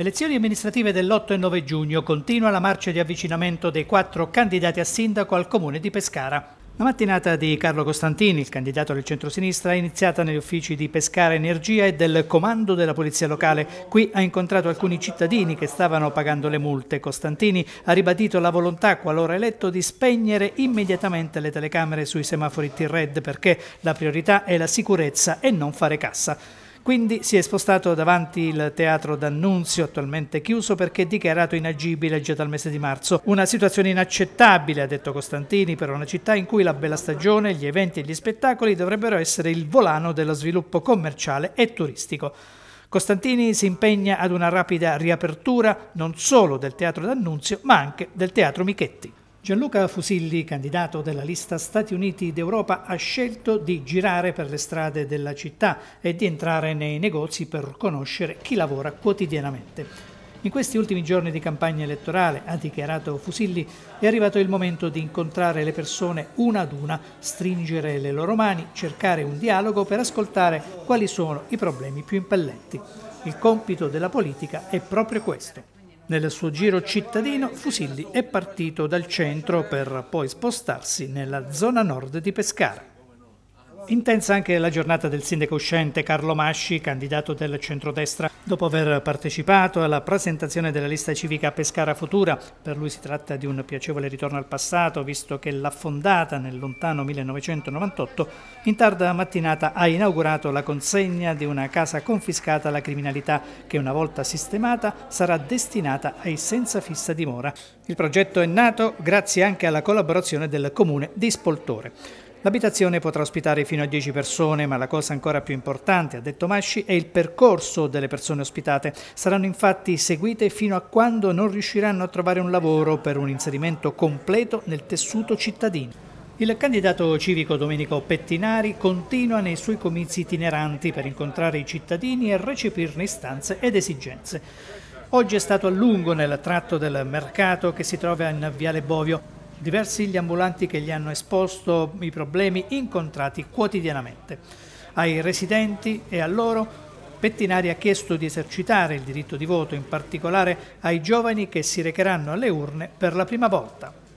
Elezioni amministrative dell'8 e 9 giugno. Continua la marcia di avvicinamento dei quattro candidati a sindaco al comune di Pescara. La mattinata di Carlo Costantini, il candidato del centro-sinistra, è iniziata negli uffici di Pescara Energia e del comando della Polizia Locale. Qui ha incontrato alcuni cittadini che stavano pagando le multe. Costantini ha ribadito la volontà, qualora eletto, di spegnere immediatamente le telecamere sui semafori T-Red perché la priorità è la sicurezza e non fare cassa. Quindi si è spostato davanti il teatro d'annunzio, attualmente chiuso perché dichiarato inagibile già dal mese di marzo. Una situazione inaccettabile, ha detto Costantini, per una città in cui la bella stagione, gli eventi e gli spettacoli dovrebbero essere il volano dello sviluppo commerciale e turistico. Costantini si impegna ad una rapida riapertura non solo del teatro d'annunzio, ma anche del teatro Michetti. Gianluca Fusilli, candidato della lista Stati Uniti d'Europa, ha scelto di girare per le strade della città e di entrare nei negozi per conoscere chi lavora quotidianamente. In questi ultimi giorni di campagna elettorale, ha dichiarato Fusilli, è arrivato il momento di incontrare le persone una ad una, stringere le loro mani, cercare un dialogo per ascoltare quali sono i problemi più impellenti. Il compito della politica è proprio questo. Nel suo giro cittadino Fusilli è partito dal centro per poi spostarsi nella zona nord di Pescara. Intensa anche la giornata del sindaco uscente Carlo Masci, candidato del centrodestra, dopo aver partecipato alla presentazione della lista civica Pescara Futura. Per lui si tratta di un piacevole ritorno al passato, visto che l'affondata nel lontano 1998, in tarda mattinata ha inaugurato la consegna di una casa confiscata alla criminalità che una volta sistemata sarà destinata ai senza fissa dimora. Il progetto è nato grazie anche alla collaborazione del comune di Spoltore. L'abitazione potrà ospitare fino a 10 persone, ma la cosa ancora più importante, ha detto Masci, è il percorso delle persone ospitate. Saranno infatti seguite fino a quando non riusciranno a trovare un lavoro per un inserimento completo nel tessuto cittadino. Il candidato civico Domenico Pettinari continua nei suoi comizi itineranti per incontrare i cittadini e recepirne istanze ed esigenze. Oggi è stato a lungo nel tratto del mercato che si trova in Viale Bovio diversi gli ambulanti che gli hanno esposto i problemi incontrati quotidianamente. Ai residenti e a loro Pettinari ha chiesto di esercitare il diritto di voto, in particolare ai giovani che si recheranno alle urne per la prima volta.